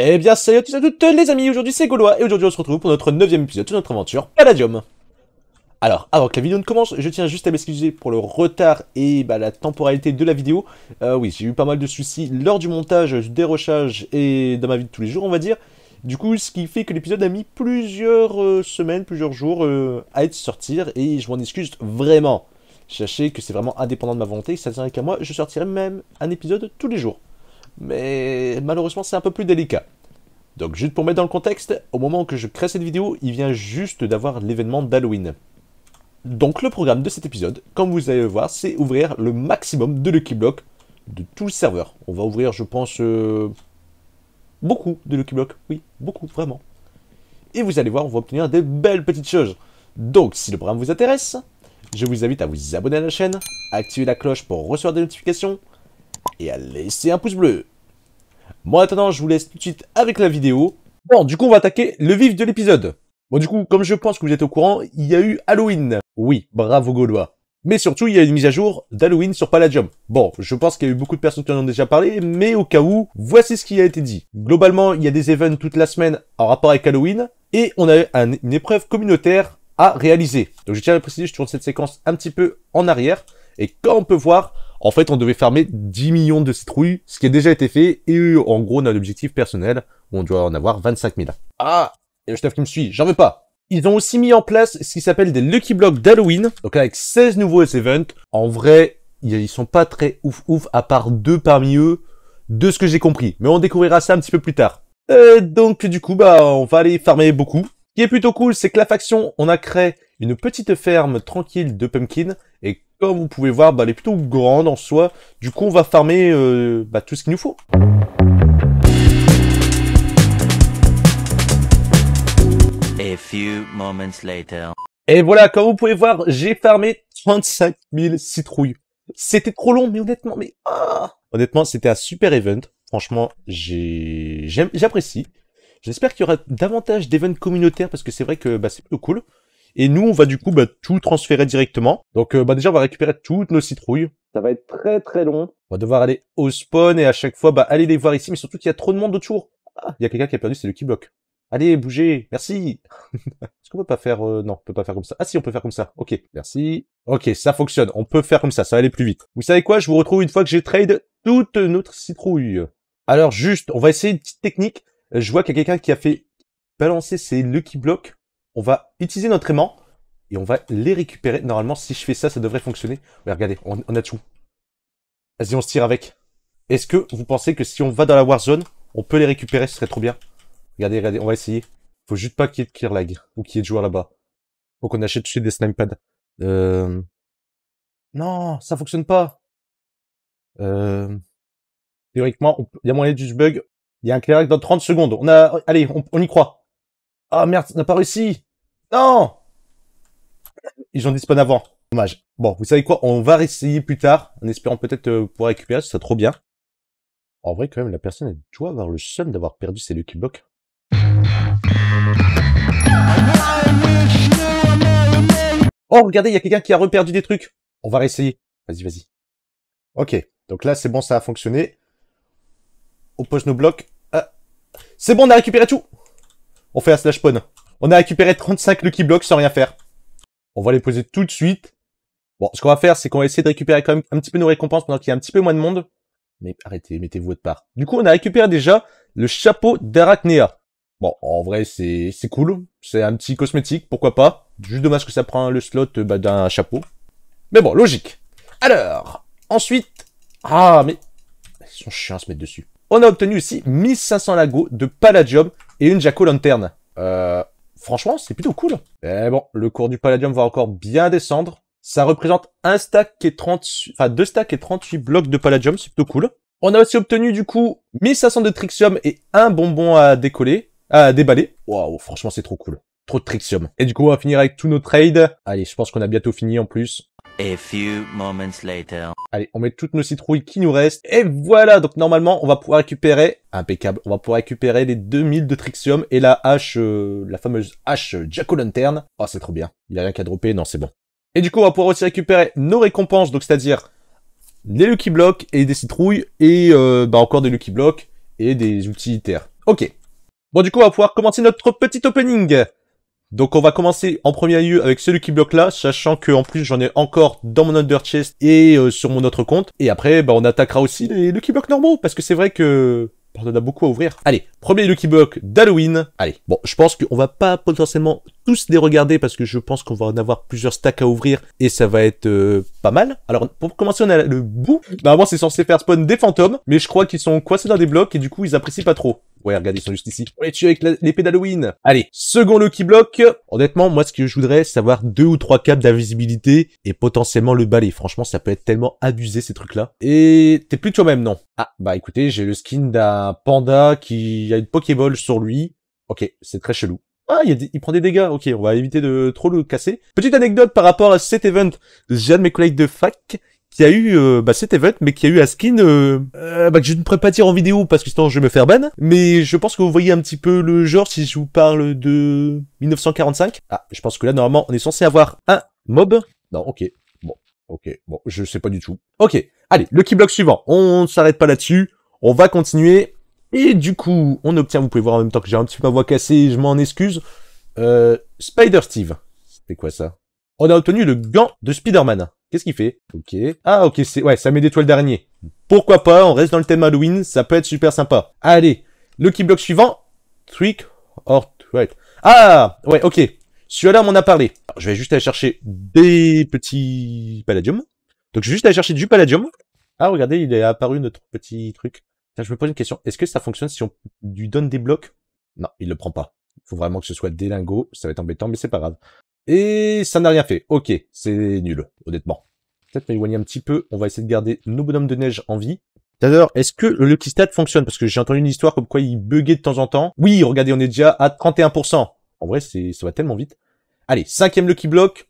Eh bien salut à tous et à toutes les amis, aujourd'hui c'est Gaulois et aujourd'hui on se retrouve pour notre 9 épisode de notre aventure Palladium. Alors, avant que la vidéo ne commence, je tiens juste à m'excuser pour le retard et bah, la temporalité de la vidéo. Euh, oui, j'ai eu pas mal de soucis lors du montage, des dérochage et dans ma vie de tous les jours on va dire. Du coup, ce qui fait que l'épisode a mis plusieurs euh, semaines, plusieurs jours euh, à être sorti et je m'en excuse vraiment. Sachez que c'est vraiment indépendant de ma volonté, ça tient qu'à moi, je sortirai même un épisode tous les jours mais malheureusement c'est un peu plus délicat. Donc juste pour mettre dans le contexte, au moment que je crée cette vidéo, il vient juste d'avoir l'événement d'Halloween. Donc le programme de cet épisode, comme vous allez le voir, c'est ouvrir le maximum de Lucky Block de tout le serveur. On va ouvrir, je pense, euh, beaucoup de Lucky Block. Oui, beaucoup, vraiment. Et vous allez voir, on va obtenir des belles petites choses. Donc, si le programme vous intéresse, je vous invite à vous abonner à la chaîne, à activer la cloche pour recevoir des notifications, et à laisser un pouce bleu. Bon, attendant, je vous laisse tout de suite avec la vidéo. Bon, du coup, on va attaquer le vif de l'épisode. Bon, du coup, comme je pense que vous êtes au courant, il y a eu Halloween. Oui, bravo Gaulois. Mais surtout, il y a une mise à jour d'Halloween sur Palladium. Bon, je pense qu'il y a eu beaucoup de personnes qui en ont déjà parlé, mais au cas où, voici ce qui a été dit. Globalement, il y a des events toute la semaine en rapport avec Halloween, et on a eu une épreuve communautaire à réaliser. Donc je tiens à préciser, je tourne cette séquence un petit peu en arrière, et comme on peut voir, en fait, on devait fermer 10 millions de citrouilles, ce qui a déjà été fait, et en gros, on a l'objectif personnel, où on doit en avoir 25 000. Ah, et le chef qui me suit, j'en veux pas. Ils ont aussi mis en place ce qui s'appelle des Lucky Blocks d'Halloween, donc avec 16 nouveaux events. En vrai, ils sont pas très ouf ouf, à part deux parmi eux, de ce que j'ai compris. Mais on découvrira ça un petit peu plus tard. Euh, donc du coup, bah, on va aller farmer beaucoup. Ce qui est plutôt cool, c'est que la faction, on a créé une petite ferme tranquille de pumpkin. Et comme vous pouvez voir, bah, elle est plutôt grande en soi. Du coup, on va farmer euh, bah, tout ce qu'il nous faut. Et voilà, comme vous pouvez voir, j'ai farmé 35 000 citrouilles. C'était trop long, mais honnêtement, mais ah Honnêtement, c'était un super event. Franchement, j'apprécie. J'espère qu'il y aura davantage d'événements communautaires parce que c'est vrai que bah, c'est plutôt cool. Et nous, on va du coup bah, tout transférer directement. Donc euh, bah, déjà, on va récupérer toutes nos citrouilles. Ça va être très très long. On va devoir aller au spawn et à chaque fois bah, aller les voir ici. Mais surtout qu'il y a trop de monde autour. Ah. il y a quelqu'un qui a perdu, c'est le qui Allez, bougez, merci. Est-ce qu'on peut pas faire... Euh, non, on peut pas faire comme ça. Ah si, on peut faire comme ça. Ok, merci. Ok, ça fonctionne. On peut faire comme ça, ça va aller plus vite. Vous savez quoi Je vous retrouve une fois que j'ai trade toute notre citrouille. Alors juste, on va essayer une petite technique. Euh, je vois qu'il y a quelqu'un qui a fait balancer ses lucky Block on va utiliser notre aimant et on va les récupérer. Normalement, si je fais ça, ça devrait fonctionner. Mais regardez, on, a tout. Vas-y, on se tire avec. Est-ce que vous pensez que si on va dans la Warzone, on peut les récupérer Ce serait trop bien. Regardez, regardez, on va essayer. Faut juste pas qu'il y ait de clear lag ou qu'il y ait de joueurs là-bas. Faut qu'on achète chez des snipads. Euh... Non, ça fonctionne pas. Euh... Théoriquement, il y a moyen de bug. Il y a un clear lag dans 30 secondes. On a, allez, on y croit. Ah merde, n'a pas réussi. Non Ils ont spawns avant. Dommage. Bon, vous savez quoi On va réessayer plus tard, en espérant peut-être euh, pouvoir récupérer, ça trop bien. En vrai, quand même, la personne, doit avoir le seum d'avoir perdu ses Lucky Blocks. Oh, regardez, il y a quelqu'un qui a reperdu des trucs. On va réessayer. Vas-y, vas-y. Ok, donc là, c'est bon, ça a fonctionné. On pose nos blocs. Ah. C'est bon, on a récupéré tout on fait la slash pawn. On a récupéré 35 Lucky Blocks sans rien faire. On va les poser tout de suite. Bon, ce qu'on va faire, c'est qu'on va essayer de récupérer quand même un petit peu nos récompenses pendant qu'il y a un petit peu moins de monde. Mais arrêtez, mettez-vous votre part. Du coup, on a récupéré déjà le chapeau d'Arachnéa. Bon, en vrai, c'est cool. C'est un petit cosmétique, pourquoi pas. Juste dommage que ça prend le slot euh, bah, d'un chapeau. Mais bon, logique. Alors, ensuite... Ah, mais... Ils sont chiants à se mettre dessus. On a obtenu aussi 1500 lagos de Paladium et une Jaco Lanterne. Euh, franchement, c'est plutôt cool. Eh bon, le cours du Palladium va encore bien descendre. Ça représente un stack et 30, enfin deux stacks et 38 blocs de Palladium, c'est plutôt cool. On a aussi obtenu du coup 1500 de Trixium et un bonbon à décoller, à déballer. Waouh, franchement c'est trop cool. Trop de Trixium. Et du coup, on va finir avec tous nos trades. Allez, je pense qu'on a bientôt fini en plus. A few moments later. Allez, on met toutes nos citrouilles qui nous restent. Et voilà, donc normalement, on va pouvoir récupérer, impeccable, on va pouvoir récupérer les 2000 de Trixium et la hache, euh, la fameuse hache Jack-o'-lantern. Oh, c'est trop bien. Il a rien qu'à dropper, non, c'est bon. Et du coup, on va pouvoir aussi récupérer nos récompenses, donc c'est-à-dire les Lucky Blocks et des citrouilles et euh, bah encore des Lucky Blocks et des utilitaires. Ok. Bon, du coup, on va pouvoir commencer notre petit opening. Donc on va commencer en premier lieu avec celui qui bloque là, sachant que en plus j'en ai encore dans mon under chest et euh, sur mon autre compte. Et après, bah, on attaquera aussi les Lucky Blocks normaux, parce que c'est vrai que bah, on en a beaucoup à ouvrir. Allez, premier Lucky Block d'Halloween. Allez, bon, je pense qu'on va pas potentiellement tous les regarder parce que je pense qu'on va en avoir plusieurs stacks à ouvrir et ça va être euh, pas mal. Alors, pour commencer, on a le bout. Normalement, c'est censé faire spawn des fantômes, mais je crois qu'ils sont coincés dans des blocs et du coup, ils apprécient pas trop. Ouais, regardez, ils sont juste ici. On les tue avec l'épée d'Halloween. Allez, second Lucky Block. Honnêtement, moi, ce que je voudrais, c'est avoir deux ou trois câbles d'invisibilité et potentiellement le balai. Franchement, ça peut être tellement abusé, ces trucs-là. Et t'es plus toi-même, non Ah, bah écoutez, j'ai le skin d'un panda qui a une Pokéball sur lui. Ok, c'est très chelou. Ah, il, il, prend des dégâts. Ok, on va éviter de trop le casser. Petite anecdote par rapport à cet event. J'ai de mes collègues de fac qui a eu euh, bah, cet event, mais qui a eu un skin euh, euh, bah, que je ne pourrais pas dire en vidéo parce que sinon je vais me faire ban. Mais je pense que vous voyez un petit peu le genre si je vous parle de 1945. Ah, je pense que là normalement on est censé avoir un mob. Non, ok, bon, ok, bon, je sais pas du tout. Ok, allez, le keyblock suivant. On ne s'arrête pas là-dessus. On va continuer. Et du coup, on obtient, vous pouvez voir en même temps que j'ai un petit peu ma voix cassée, je m'en excuse. Euh, Spider Steve. C'était quoi ça On a obtenu le gant de Spider-Man. Qu'est-ce qu'il fait Ok. Ah, ok, c'est ouais, ça met des toiles dernier. Pourquoi pas On reste dans le thème Halloween, ça peut être super sympa. Allez, le block suivant. Trick or treat. Ah, ouais, ok. Celui-là, on a parlé. je vais juste aller chercher des petits palladium. Donc, je vais juste aller chercher du palladium. Ah, regardez, il est apparu notre petit truc. je me pose une question. Est-ce que ça fonctionne si on lui donne des blocs Non, il le prend pas. Il Faut vraiment que ce soit des lingots. Ça va être embêtant, mais c'est pas grave. Et ça n'a rien fait. Ok, c'est nul, honnêtement. Peut-être m'éloigner un petit peu. On va essayer de garder nos bonhommes de neige en vie. D'ailleurs, est-ce que le Lucky Stat fonctionne Parce que j'ai entendu une histoire comme quoi il buguait de temps en temps. Oui, regardez, on est déjà à 31%. En vrai, c'est ça va tellement vite. Allez, cinquième Lucky Block.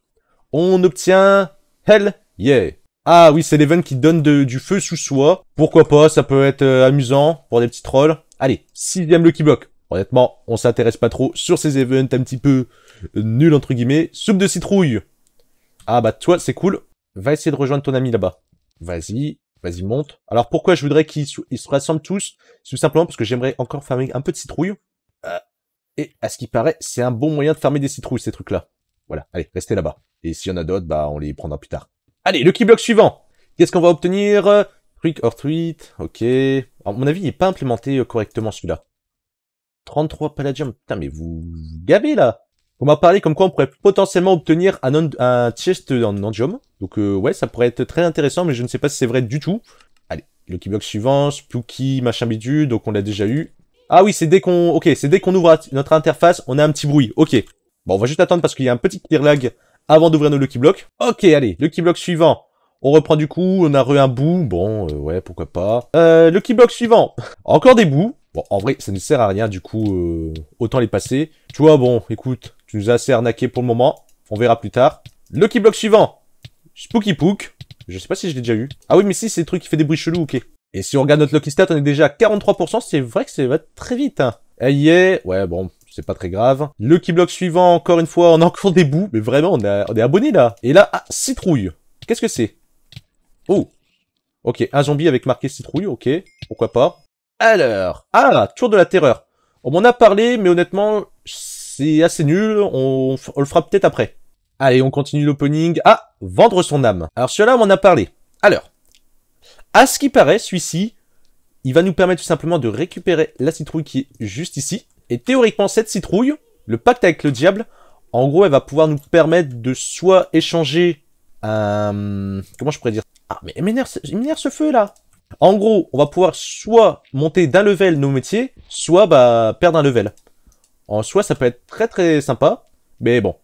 On obtient... Hell yeah Ah oui, c'est l'event qui donne du feu sous soi. Pourquoi pas, ça peut être euh, amusant pour des petits trolls. Allez, sixième Lucky Block. Honnêtement, on s'intéresse pas trop sur ces events un petit peu euh, nuls entre guillemets. Soupe de citrouille. Ah bah toi, c'est cool. Va essayer de rejoindre ton ami là-bas. Vas-y, vas-y monte. Alors pourquoi je voudrais qu'ils se rassemblent tous tout simplement parce que j'aimerais encore farmer un peu de citrouille. Euh, et à ce qui paraît, c'est un bon moyen de farmer des citrouilles ces trucs-là. Voilà, allez, restez là-bas. Et s'il y en a d'autres, bah on les prendra plus tard. Allez, le keyblock suivant. Qu'est-ce qu'on va obtenir Truc or tweet, ok. mon avis, il n'est pas implémenté euh, correctement celui-là. 33 palladium. Putain, mais vous, gavez, là. On m'a parlé comme quoi on pourrait potentiellement obtenir un, un chest en andium. Donc, euh, ouais, ça pourrait être très intéressant, mais je ne sais pas si c'est vrai du tout. Allez, le Block suivant, Spooky, machin bidu, donc on l'a déjà eu. Ah oui, c'est dès qu'on ok, c'est dès qu'on ouvre notre interface, on a un petit bruit. Ok. Bon, on va juste attendre parce qu'il y a un petit clear lag avant d'ouvrir nos Lucky Blocks. Ok, allez, Lucky Block suivant. On reprend du coup, on a re un bout, bon, euh, ouais, pourquoi pas. Euh, le Block suivant, encore des bouts. Bon, en vrai, ça ne sert à rien, du coup, euh, autant les passer. Tu vois, bon, écoute, tu nous as assez arnaqué pour le moment, on verra plus tard. Le Block suivant, Spooky Pook. Je sais pas si je l'ai déjà eu. Ah oui, mais si, c'est le truc qui fait des bruits chelous, ok. Et si on regarde notre Lucky Stat, on est déjà à 43%, c'est vrai que ça va très vite, hein. Eh, yeah, y ouais, bon, c'est pas très grave. Le Block suivant, encore une fois, on a encore des bouts, mais vraiment, on, on est abonné là. Et là, ah, citrouille. Qu'est-ce que c'est Oh Ok, un zombie avec marqué citrouille, ok, pourquoi pas. Alors, ah, tour de la terreur. On m'en a parlé, mais honnêtement, c'est assez nul, on, on le fera peut-être après. Allez, on continue l'opening. Ah, vendre son âme. Alors celui-là, on m'en a parlé. Alors, à ce qui paraît, celui-ci, il va nous permettre tout simplement de récupérer la citrouille qui est juste ici. Et théoriquement, cette citrouille, le pacte avec le diable, en gros, elle va pouvoir nous permettre de soit échanger un... Comment je pourrais dire ah, mais il m'énerve ce feu là En gros, on va pouvoir soit monter d'un level nos métiers, soit bah, perdre un level. En soit, ça peut être très très sympa, mais bon,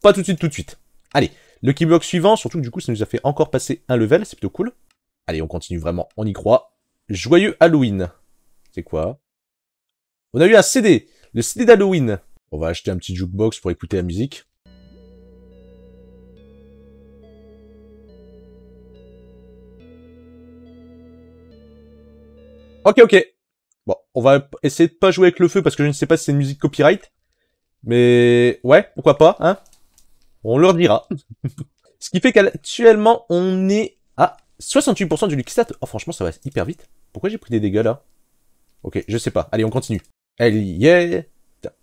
pas tout de suite, tout de suite. Allez, le keybox suivant, surtout que du coup, ça nous a fait encore passer un level, c'est plutôt cool. Allez, on continue vraiment, on y croit. Joyeux Halloween. C'est quoi On a eu un CD, le CD d'Halloween. On va acheter un petit jukebox pour écouter la musique. Ok, ok. Bon, on va essayer de pas jouer avec le feu parce que je ne sais pas si c'est une musique copyright. Mais ouais, pourquoi pas, hein On leur dira. Ce qui fait qu'actuellement, on est à 68% du Luxat. Oh, franchement, ça va hyper vite. Pourquoi j'ai pris des dégâts, là Ok, je sais pas. Allez, on continue. Elle y est.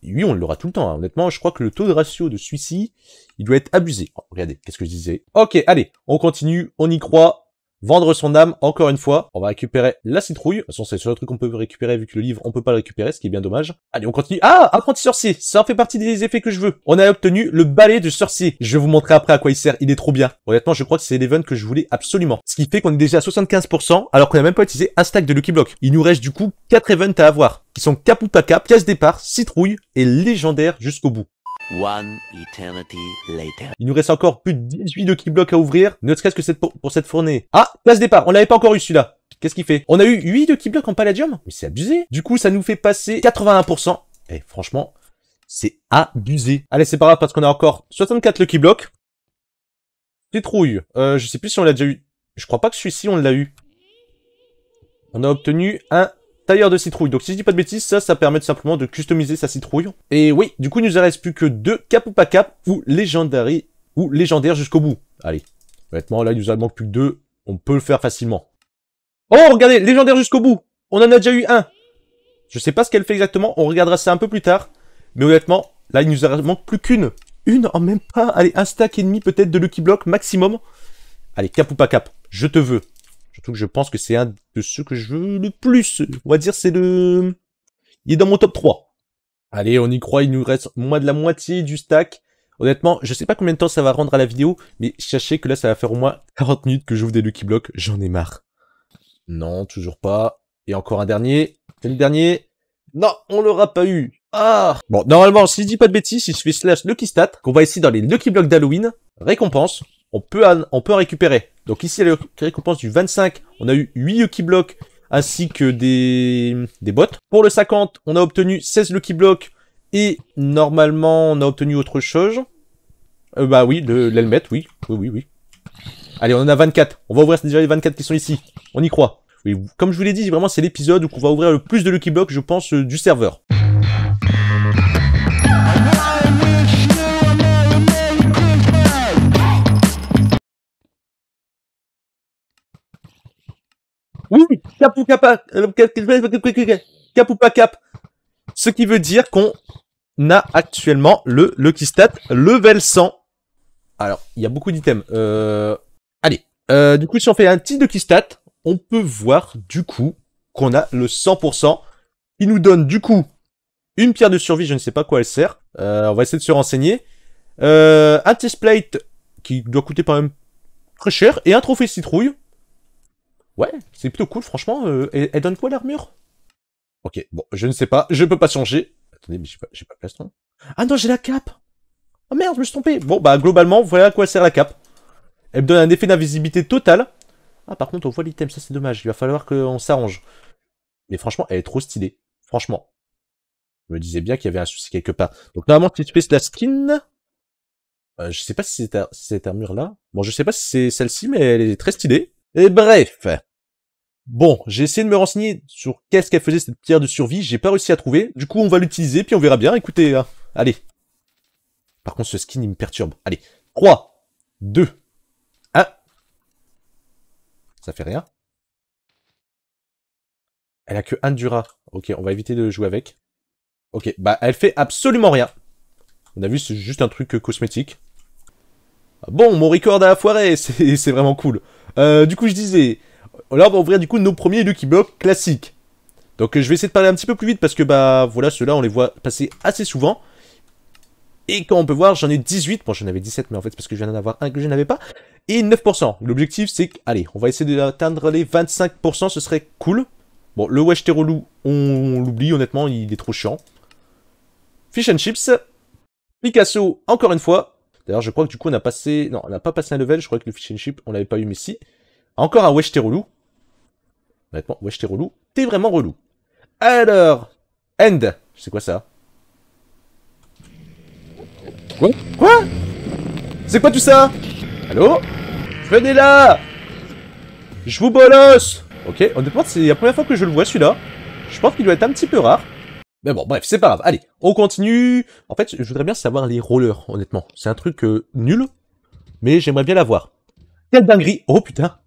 Oui, on l'aura tout le temps, hein. honnêtement. Je crois que le taux de ratio de celui-ci, il doit être abusé. Oh, regardez, qu'est-ce que je disais. Ok, allez, on continue, on y croit vendre son âme, encore une fois. On va récupérer la citrouille. De toute façon, c'est le seul truc qu'on peut récupérer vu que le livre, on peut pas le récupérer, ce qui est bien dommage. Allez, on continue. Ah, apprenti sorcier. Ça en fait partie des effets que je veux. On a obtenu le balai de sorcier. Je vais vous montrer après à quoi il sert. Il est trop bien. Honnêtement, je crois que c'est l'event que je voulais absolument. Ce qui fait qu'on est déjà à 75% alors qu'on n'a même pas utilisé un stack de Lucky Block. Il nous reste du coup 4 events à avoir qui sont caputaca pièce départ, citrouille et légendaire jusqu'au bout. One eternity later. Il nous reste encore plus de 18 de Blocks à ouvrir, ne serait-ce que cette pour, cette fournée. Ah, place départ, on l'avait pas encore eu celui-là. Qu'est-ce qu'il fait On a eu 8 de Blocks en palladium Mais c'est abusé. Du coup, ça nous fait passer 81%. Et eh, franchement, c'est abusé. Allez, c'est pas grave parce qu'on a encore 64 Lucky Blocks. Détrouille. Euh, je sais plus si on l'a déjà eu. Je crois pas que celui-ci, on l'a eu. On a obtenu un tailleur de citrouille. Donc si je dis pas de bêtises, ça, ça permet simplement de customiser sa citrouille. Et oui, du coup, il nous reste plus que deux cap ou pas cap, ou légendary, ou légendaire jusqu'au bout. Allez, honnêtement, là, il nous en manque plus que deux. On peut le faire facilement. Oh, regardez, légendaire jusqu'au bout On en a déjà eu un Je sais pas ce qu'elle fait exactement, on regardera ça un peu plus tard. Mais honnêtement, là, il nous en manque plus qu'une. Une en même pas Allez, un stack et demi peut-être de Lucky Block maximum. Allez, cap ou pas cap, je te veux. Surtout que je pense que c'est un de ceux que je veux le plus. On va dire c'est le... Il est dans mon top 3. Allez, on y croit, il nous reste moins de la moitié du stack. Honnêtement, je sais pas combien de temps ça va rendre à la vidéo, mais sachez que là, ça va faire au moins 40 minutes que j'ouvre des Lucky Blocks, j'en ai marre. Non, toujours pas. Et encore un dernier. C'est le dernier. Non, on l'aura pas eu. Ah Bon, normalement, si je dis pas de bêtises, il se fait slash Lucky Stat, qu'on va ici dans les Lucky Blocks d'Halloween, récompense, on peut, on peut récupérer. Donc ici, la récompense du 25, on a eu 8 Lucky Blocks ainsi que des, des bottes. Pour le 50, on a obtenu 16 Lucky Blocks et normalement, on a obtenu autre chose. Euh, bah oui, l'helmet, oui. Oui, oui, oui. Allez, on en a 24. On va ouvrir déjà les 24 qui sont ici. On y croit. Oui, comme je vous l'ai dit, vraiment, c'est l'épisode où on va ouvrir le plus de Lucky Blocks, je pense, euh, du serveur. Oui, cap ou euh, cap, cap ou pas cap. Ce qui veut dire qu'on a actuellement le Lucky Stat level 100. Alors, il y a beaucoup d'items. Euh, allez, euh, du coup, si on fait un petit de Stat, on peut voir du coup qu'on a le 100% il nous donne du coup une pierre de survie, je ne sais pas quoi elle sert. on va essayer de se renseigner. un test plate qui doit coûter quand même très cher et un trophée citrouille Ouais, c'est plutôt cool, franchement. elle, euh, donne quoi l'armure Ok, bon, je ne sais pas, je peux pas changer. Attendez, mais j'ai pas, j'ai pas de plastron. Ah non, j'ai la cape Oh merde, je me suis trompé Bon, bah globalement, voilà à quoi sert la cape. Elle me donne un effet d'invisibilité totale. Ah, par contre, on voit l'item, ça c'est dommage, il va falloir qu'on s'arrange. Mais franchement, elle est trop stylée. Franchement. Je me disais bien qu'il y avait un souci quelque part. Donc normalement, tu fais la skin... Euh, je sais pas si c'est cette armure-là... Bon, je sais pas si c'est celle-ci, mais elle est très stylée. Et bref. Bon, j'ai essayé de me renseigner sur qu'est-ce qu'elle faisait cette pierre de survie, j'ai pas réussi à trouver. Du coup, on va l'utiliser, puis on verra bien. Écoutez, hein. allez. Par contre, ce skin, il me perturbe. Allez, 3, 2, 1. Ça fait rien. Elle a que un Dura. Ok, on va éviter de jouer avec. Ok, bah elle fait absolument rien. On a vu, c'est juste un truc euh, cosmétique. Ah bon, mon record a foiré, c'est vraiment cool. Euh, du coup, je disais, là, on va ouvrir du coup nos premiers Lucky Block classiques. Donc, je vais essayer de parler un petit peu plus vite parce que, bah, voilà, ceux-là, on les voit passer assez souvent. Et comme on peut voir, j'en ai 18. Bon, j'en avais 17, mais en fait, parce que je viens d'en avoir un que je n'avais pas. Et 9%. L'objectif, c'est que, allez, on va essayer d'atteindre les 25%, ce serait cool. Bon, le Wesh on l'oublie, honnêtement, il est trop chiant. Fish and Chips. Picasso, encore une fois. D'ailleurs, je crois que du coup, on a passé... Non, on n'a pas passé un level. Je crois que le fish and chip, on l'avait pas eu, mais si. Encore un wesh, t'es relou. Honnêtement, wesh, t'es relou. T'es vraiment relou. Alors... End. C'est quoi ça Quoi Quoi C'est quoi tout ça Allô Venez là Je vous bolosse Ok, On honnêtement, c'est la première fois que je le vois, celui-là. Je pense qu'il doit être un petit peu rare. Mais bon, bref, c'est pas grave. Allez, on continue. En fait, je voudrais bien savoir les rollers, honnêtement. C'est un truc euh, nul, mais j'aimerais bien l'avoir. Quelle dinguerie Oh putain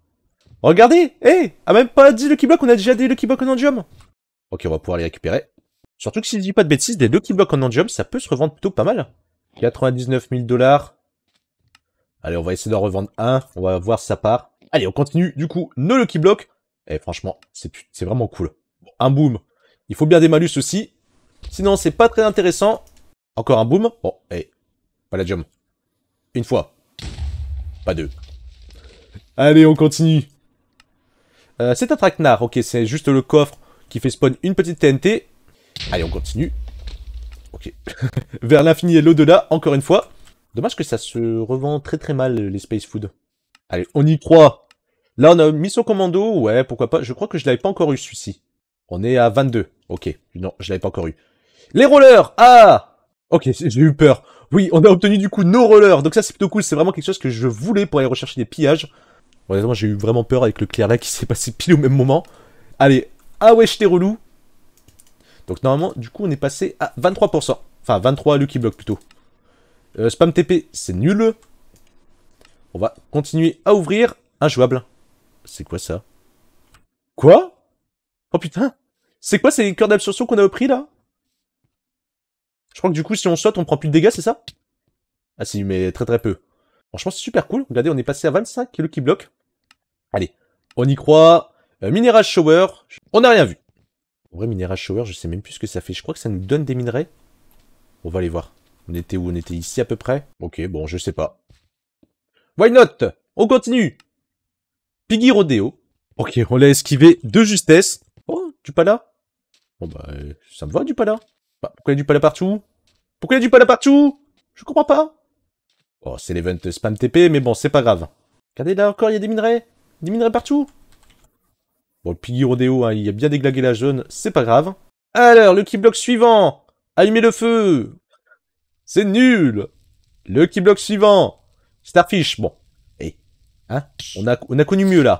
Regardez Eh A même pas 10 Lucky Blocks, on a déjà des Lucky Blocks en Andium Ok, on va pouvoir les récupérer. Surtout que si je dis pas de bêtises, des Lucky Blocks en Andium, ça peut se revendre plutôt pas mal. 99 000 dollars. Allez, on va essayer d'en revendre un. On va voir si ça part. Allez, on continue, du coup, nos Lucky Blocks. Et eh, franchement, c'est vraiment cool. un boom. Il faut bien des malus aussi. Sinon, c'est pas très intéressant. Encore un boom. Bon, et Palladium. Une fois. Pas deux. Allez, on continue. Euh, c'est un traquenard. Ok, c'est juste le coffre qui fait spawn une petite TNT. Allez, on continue. Ok. Vers l'infini et l'au-delà, encore une fois. Dommage que ça se revend très très mal, les space food. Allez, on y croit. Là, on a mis son commando. Ouais, pourquoi pas. Je crois que je l'avais pas encore eu, celui-ci. On est à 22. Ok. Non, je l'avais pas encore eu. Les rollers Ah Ok, j'ai eu peur. Oui, on a obtenu du coup nos rollers. Donc ça, c'est plutôt cool. C'est vraiment quelque chose que je voulais pour aller rechercher des pillages. Honnêtement, j'ai eu vraiment peur avec le clair là qui s'est passé pile au même moment. Allez, ah ouais, j'étais relou. Donc normalement, du coup, on est passé à 23%. Enfin, 23 qui bloque plutôt. Euh, spam TP, c'est nul. On va continuer à ouvrir. Injouable. C'est quoi ça Quoi Oh putain C'est quoi ces cœurs d'absorption qu'on a pris là je crois que du coup, si on saute, on prend plus de dégâts, c'est ça Ah si, mais très très peu. Franchement, c'est super cool. Regardez, on est passé à 25 qui est le qui bloque. Allez, on y croit. Euh, shower, on n'a rien vu. En vrai, minéral shower, je sais même plus ce que ça fait. Je crois que ça nous donne des minerais. On va aller voir. On était où On était ici à peu près Ok, bon, je sais pas. Why not On continue Piggy Rodeo. Ok, on l'a esquivé de justesse. Oh, du pala Bon bah, euh, ça me va du pala. Bah, pourquoi il y a du palais partout Pourquoi il y a du palais partout Je comprends pas. Oh, c'est l'event spam TP, mais bon, c'est pas grave. Regardez là encore, il y a des minerais. Des minerais partout. Bon, le Piggy Rodeo, hein, il y a bien déglagué la jaune, c'est pas grave. Alors, le keyblock suivant. Allumez le feu. C'est nul. Le keyblock suivant. Starfish, bon. Eh. Hein on a, on a connu mieux là.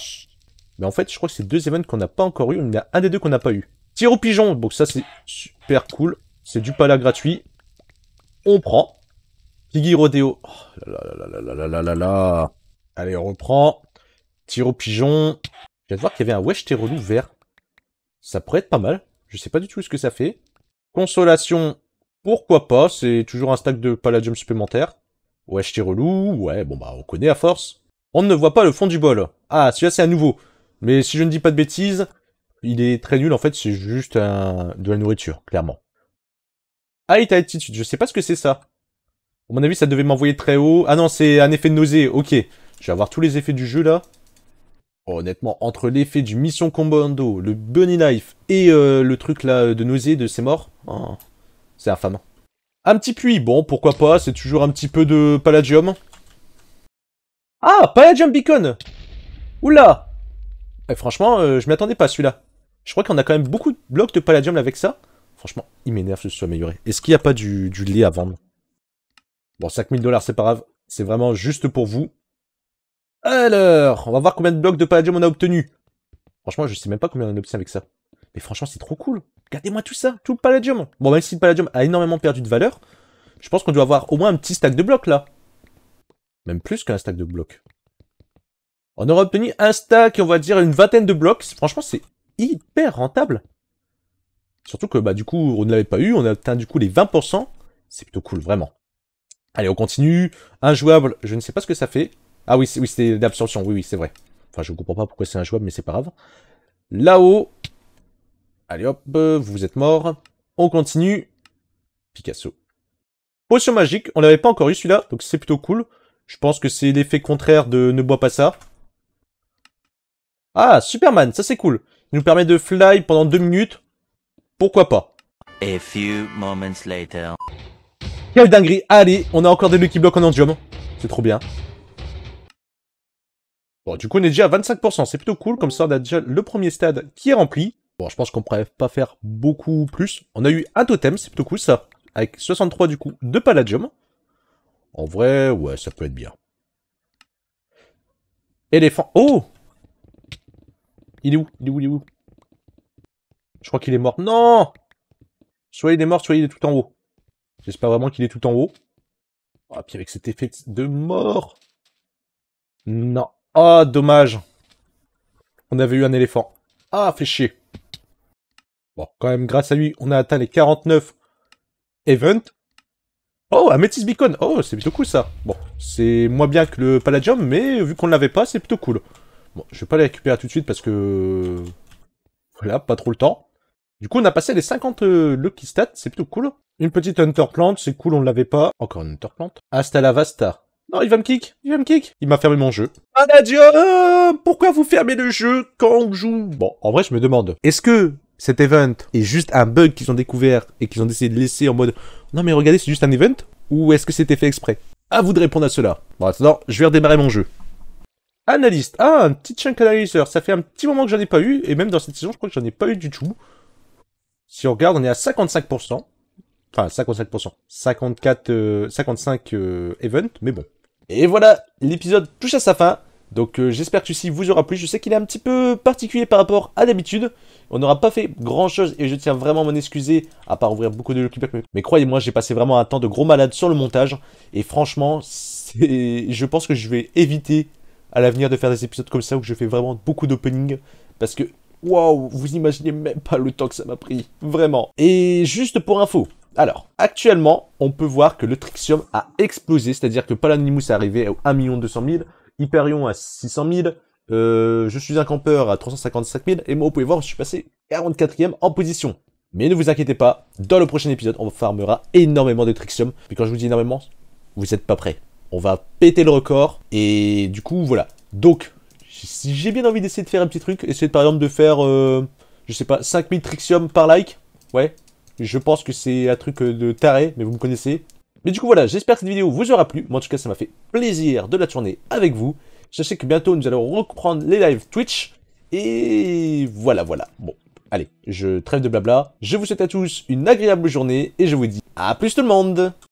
Mais en fait, je crois que c'est deux events qu'on n'a pas encore eu. Il y a un des deux qu'on n'a pas eu. Tir au pigeon. Bon, ça c'est super cool. C'est du pala gratuit. On prend. Piggy Rodeo. Oh, là, là, là, là, là, là, là, Allez, on reprend. Tire au pigeon. Je viens de voir qu'il y avait un Wesh Terrelou vert. Ça pourrait être pas mal. Je sais pas du tout ce que ça fait. Consolation, pourquoi pas. C'est toujours un stack de palladium supplémentaire. Wesh Terrelou. Ouais, bon bah, on connaît à force. On ne voit pas le fond du bol. Ah, celui-là, c'est à nouveau. Mais si je ne dis pas de bêtises, il est très nul. En fait, c'est juste un... de la nourriture, clairement. Ah, ta Altitude, je sais pas ce que c'est ça. A mon avis, ça devait m'envoyer très haut. Ah non, c'est un effet de nausée, ok. Je vais avoir tous les effets du jeu, là. honnêtement, entre l'effet du Mission combando, le Bunny Knife, et euh, le truc, là, de nausée, de ses morts, hein, c'est infâme. Un petit puits, bon, pourquoi pas, c'est toujours un petit peu de palladium. Ah, palladium beacon Oula eh, Franchement, euh, je m'attendais attendais pas, celui-là. Je crois qu'on a quand même beaucoup de blocs de palladium avec ça. Franchement, il m'énerve que ce soit amélioré. Est-ce qu'il n'y a pas du, lait à vendre Bon, 5000 dollars, c'est pas grave. C'est vraiment juste pour vous. Alors, on va voir combien de blocs de palladium on a obtenu. Franchement, je sais même pas combien on a obtenu avec ça. Mais franchement, c'est trop cool. Regardez-moi tout ça, tout le palladium. Bon, même si le palladium a énormément perdu de valeur, je pense qu'on doit avoir au moins un petit stack de blocs, là. Même plus qu'un stack de blocs. On aura obtenu un stack, on va dire une vingtaine de blocs. Franchement, c'est hyper rentable. Surtout que bah, du coup, on ne l'avait pas eu, on a atteint du coup les 20%. C'est plutôt cool, vraiment. Allez, on continue. Injouable, je ne sais pas ce que ça fait. Ah oui, oui c'est d'absorption, oui, oui, c'est vrai. Enfin, je ne comprends pas pourquoi c'est injouable, mais c'est pas grave. Là-haut. Allez hop, vous êtes mort. On continue. Picasso. Potion magique, on l'avait pas encore eu celui-là, donc c'est plutôt cool. Je pense que c'est l'effet contraire de ne bois pas ça. Ah, Superman, ça c'est cool. Il nous permet de fly pendant deux minutes. Pourquoi pas A few moments later. dinguerie Allez, on a encore des Lucky Blocks en endium hein. C'est trop bien. Bon, du coup, on est déjà à 25%. C'est plutôt cool. Comme ça, on a déjà le premier stade qui est rempli. Bon, je pense qu'on pourrait pas faire beaucoup plus. On a eu un totem. C'est plutôt cool, ça. Avec 63, du coup, de palladium. En vrai, ouais, ça peut être bien. Éléphant. Oh Il est où Il est où Il est où je crois qu'il est mort. Non Soit il est mort, soit il est tout en haut. J'espère vraiment qu'il est tout en haut. Ah, puis avec cet effet de mort. Non. Ah, dommage. On avait eu un éléphant. Ah, fait chier. Bon, quand même, grâce à lui, on a atteint les 49 events. Oh, un métis beacon. Oh, c'est plutôt cool ça. Bon, c'est moins bien que le palladium, mais vu qu'on ne l'avait pas, c'est plutôt cool. Bon, je vais pas les récupérer tout de suite parce que... Voilà, pas trop le temps. Du coup, on a passé les 50 euh, Lucky Stats, c'est plutôt cool. Une petite Hunter Plant, c'est cool, on l'avait pas. Encore une Hunter Plant. Hasta vasta. Non, il va me kick, il va me kick. Il m'a fermé mon jeu. Ah, Adieu pourquoi vous fermez le jeu quand on joue Bon, en vrai, je me demande. Est-ce que cet event est juste un bug qu'ils ont découvert et qu'ils ont décidé de laisser en mode Non mais regardez, c'est juste un event Ou est-ce que c'était fait exprès À vous de répondre à cela. Bon, attends, je vais redémarrer mon jeu. Analyste. Ah, un petit chunk analyzer. Ça fait un petit moment que j'en ai pas eu. Et même dans cette saison, je crois que j'en ai pas eu du tout. Si on regarde, on est à 55%. Enfin, 55%. 54, 55 events, event, mais bon. Et voilà, l'épisode touche à sa fin. Donc euh, j'espère que celui-ci vous aura plu. Je sais qu'il est un petit peu particulier par rapport à d'habitude. On n'aura pas fait grand-chose et je tiens vraiment à m'en excuser, à part ouvrir beaucoup de clips, Mais, mais croyez-moi, j'ai passé vraiment un temps de gros malade sur le montage. Et franchement, je pense que je vais éviter à l'avenir de faire des épisodes comme ça où je fais vraiment beaucoup d'openings. Parce que Waouh, vous imaginez même pas le temps que ça m'a pris. Vraiment. Et juste pour info, alors, actuellement, on peut voir que le Trixium a explosé, c'est-à-dire que Palanimus est arrivé à 1 200 000, Hyperion à 600 000, euh, je suis un campeur à 355 000, et moi, vous pouvez voir, je suis passé 44 e en position. Mais ne vous inquiétez pas, dans le prochain épisode, on farmera énormément de Trixium, puis quand je vous dis énormément, vous n'êtes pas prêts. On va péter le record, et du coup, voilà. Donc, si j'ai bien envie d'essayer de faire un petit truc, essayer par exemple de faire, euh, je sais pas, 5000 Trixium par like. Ouais, je pense que c'est un truc euh, de taré, mais vous me connaissez. Mais du coup voilà, j'espère que cette vidéo vous aura plu. Moi en tout cas, ça m'a fait plaisir de la tourner avec vous. Sachez que bientôt, nous allons reprendre les lives Twitch. Et voilà, voilà. Bon, allez, je trêve de blabla. Je vous souhaite à tous une agréable journée et je vous dis à plus tout le monde